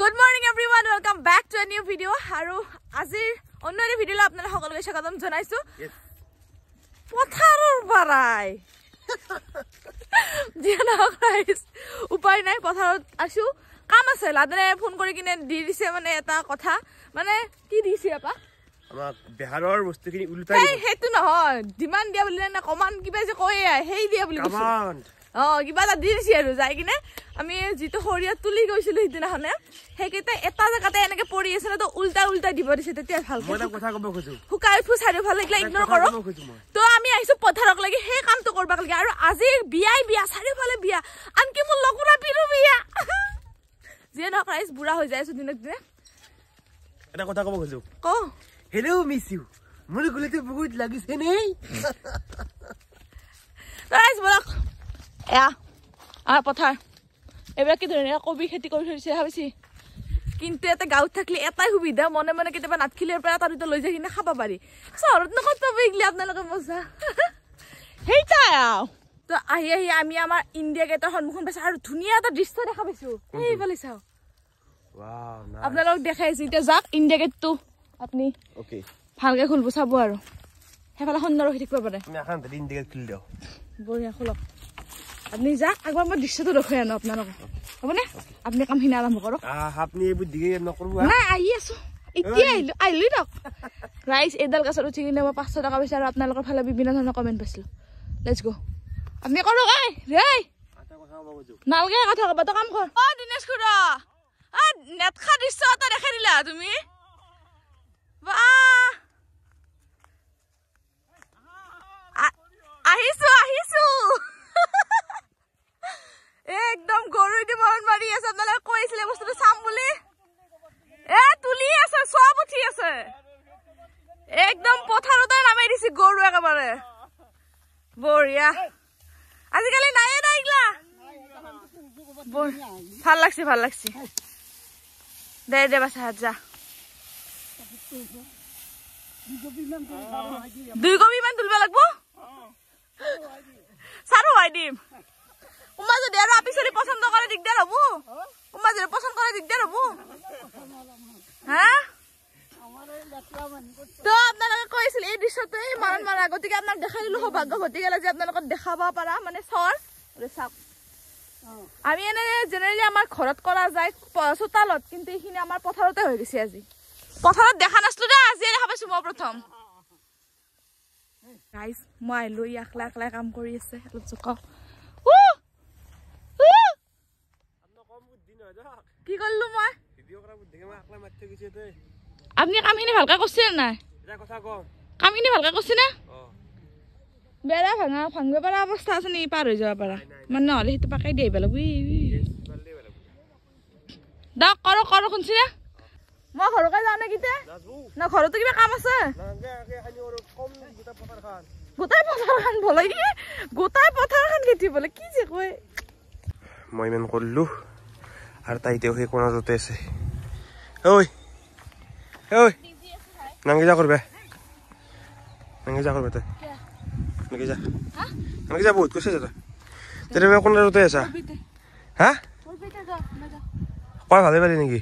good morning everyone welcome back to a new video' আৰু আজিৰ অন্য এটা ভিডিঅ' লৈ আপোনালোক সকলোকে স্বাগতম জনাইছো পথাৰৰ পৰাই দিয়া নহওক উপায় নাই পথাৰত আছো কাম আছে লাদেনে ফোন কৰি কিনে দি দিছে মানে এটা কথা মানে কি দিছে এপা সেইটো নহয় ডিমাণ্ড দিয়া বুলি কমান কিবা যে কয়ে সেই দিয়া বুলি কৈছো অঁ কিবা এটা দিছে আৰু যাই কিনে আমি যিটো সৰিয়াত তুলি গৈছিলো সিদিনাখনে সেইকেইটা এটা জেগাতে এনেকে পৰি আছে নে তো উল্টাই উল্টাই দিব দিছে তেতিয়া ভাল শুকাই উঠো চাৰিওফালে এইগিলা ইগনৰ কৰক তো আমি আহিছো পথাৰক লাগে সেই কামটো কৰিব লাগে আৰু আজি বিয়াই বিয়া চাৰিওফালে বিয়া আনকি মোৰ লগৰা পিৰো বিয়া যিয়ে নহওক আইচ বুঢ়া হৈ যায় আছো দিনক দিনে এটা কথা ক'ব খোজো ক হেল্ল' মিছ ইউ মোৰ গুলিটো বহুত লাগিছে নেই কবি খেতি কৰি কিন্তু ইয়াতে গাঁৱত থাকিলে এটাই সুবিধা মনে মনে কেতিয়াবা নাটখিলিৰ পৰা তাৰ লৈ যায় সিদিনা খাব পাৰি চহৰত নকৰ পাব এইগিলে আপোনালোকে বজা সেইটাই তো আহি আহি আমি আমাৰ ইণ্ডিয়া গেটৰ সন্মুখত পাইছো আৰু ধুনীয়া এটা দৃশ্য দেখা পাইছো সেইফালে চাওঁ আপোনালোকক দেখাই আছে এতিয়া যাওক ইণ্ডিয়া গেটটো আপুনি ভালকে খুলব চাব আৰু সেইফালে সুন্দৰ হৈ থাকিব পাৰে বঢ়িয়া খোলক আপনি যাক একবার আমার দৃশ্যটা দেখাই আনো আপনার হবনে আপনি কাম হিনা আরম্ভ করো আপনি এইবার দিকে নকর না আই আসো এতিয়া আইলো আইলি দক রাইস এডাল গাছর উঠি কিনে আমার পাঁচশো টাকা পেয়েছি আর আপনার ফলে বিভিন্ন ধরনের কমেন্ট পেয়েছিল লেটস গো আপনি করো এই রে নালগে কথা কবা তো কাম কর ও দিনেশ খুড়া আ নেতখা দৃশ্য এটা দেখাই দিলা তুমি আছে বঢ়িয়া আজিকালি ভাল লাগছে ভাল লাগছে দে দে বাছা হাত যা দুই কপি ইমান তুলব লাগবো চাৰো হয় দিম উমা যদি আৰু আপি চলি পচন্দ কৰে দিগদাৰ হব উমা যদি পচন্দ কৰে দিগদাৰ হব হা তো আপনার কইছিল এই দৃশ্যটো এই মারণ মারা গতিকে আপনার দেখা দিল সৌভাগ্য ঘটি গেল যে আপনার দেখাব পারা মানে সর চাক আমি এনে জেনারেলি আমার ঘরত করা যায় চোতালত কিন্তু এইখানে আমার পথারতে হয়ে গেছে আজি পথারত দেখা নাছিলো না আজি দেখা পাইছো মই প্রথম গাইজ মই আইলো ই একলা একলাই কাম কৰি আছে অলপ চুক কি কৰিলো মই আপনি কামখিনি ভালকে কৰছে নাই কামখিনি ভালকে কৰছে না বেড়া ভাঙা ভাঙিব পৰা অৱস্থা আছে নি পাৰ হৈ যাব পাৰা মানে নহ'লে সেইটো পাকাই দি আহিব দক কৰ কৰ শুনছি না মই ঘৰকে যাওঁ নে কিতা ন ঘৰতো কিবা কাম আছে গোটাই পথাৰখন বোলে গোটাই পথাৰখন খেতি বোলে কি যে কয় মই ইমান কৰিলো আৰু তাইতেও সেই কোণাজতে আছে ঐ ঐ নাংগে যা কৰবে নাংগে যা কৰবে তই যা নাংগে যা বহুত কৈছে যা তেনে কোন ৰতে আছা হা কয় ভালে পাৰি নেকি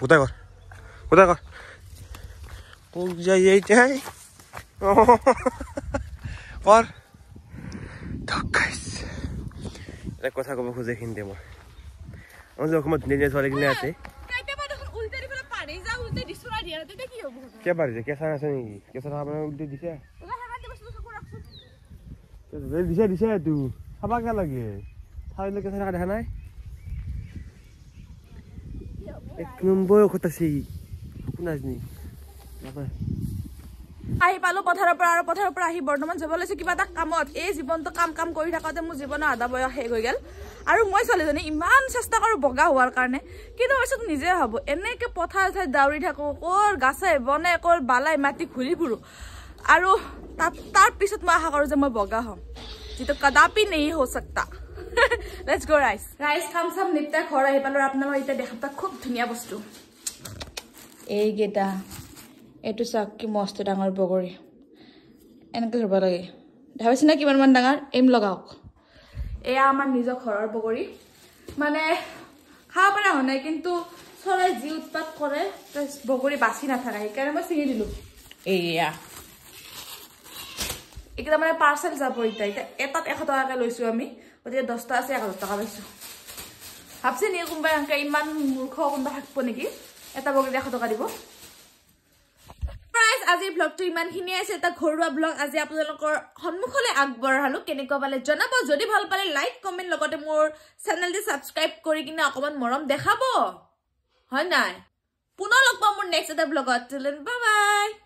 কোটাই কৰ কোটাই কৰ কল যাই যাই যাই কথা ক'ব খোজে খিনিতে মই আমাৰ যে অসমত ধুনীয়া ধুনীয়া ছোৱালীখিনি আছে কেঁচা খাব দিছে দিছে দিছে এইটো চাবা কে লাগে চাই লৈ কেঁচা খা দেখা নাই এক নম্বৰ ঔষধ আছে নেকি আহি পালো পথাৰৰ পৰা আৰু পথাৰৰ পৰা আহি বৰ্তমান যাব লৈছো কিবা এটা কামত এই জীৱনটো কাম কাম কৰি থাকোঁতে মোৰ জীৱনৰ আধা বয়স শেষ হৈ গ'ল আৰু মই ছোৱালীজনী ইমান চেষ্টা কৰোঁ বগা হোৱাৰ কাৰণে কিন্তু পাছত নিজে হ'ব এনেকৈ পথাৰ ঠাইত দাউৰি থাকোঁ ক'ৰ গাছে বনে ক'ৰ বালাই মাটি ঘূৰি ফুৰোঁ আৰু তাত তাৰপিছত মই আশা কৰোঁ যে মই বগা হ'ম যিটো কদাপি নেই হ'ব চাকটা লেটছ গ' ৰাইচ ৰাইচ খাম চাম নিপতাই ঘৰ আহি পালোঁ আপোনালোকৰ এতিয়া দেখাপ্তা খুব ধুনীয়া বস্তু এইকেইটা এইটো চাওক কি মস্ত ডাঙৰ বগৰী এনেকৈ ধৰিব লাগে ভাবিছে না কিমানমান ডাঙৰ এইম লগাওক এয়া আমাৰ নিজৰ ঘৰৰ বগৰী মানে খাব পৰা হোৱা নাই কিন্তু চৰাই যি উৎপাত কৰে বগৰী বাচি নাথাকে সেইকাৰণে মই চিঙি দিলোঁ এইয়া এইকেইটা মানে পাৰ্চেল যাব এতিয়া এতিয়া এটাত এশ টকাকৈ লৈছোঁ আমি গতিকে দহটা আছে এঘাৰ টকা লৈছোঁ ভাবিছে নেকি কোনোবাই এনেকৈ ইমান মূৰ্খ কোনোবা থাকিব নেকি এটা বগৰীত এশ টকা দিব আজিৰ ব্লগটো ইমান ইমানখিনিয়ে আছে এটা ঘৰুৱা ব্লগ আজি আপোনালোকৰ সন্মুখলৈ আগবঢ়ালো কেনেকুৱা পালে জনাব যদি ভাল পালে লাইক কমেণ্ট লগতে মোৰ চেনেলটো ছাবস্ক্ৰাইব কৰি কিনে অকণমান মৰম দেখাব হয় নাই পুনৰ লগ পাম মোৰ নেক্সট এটা ব্লগত বাই বাই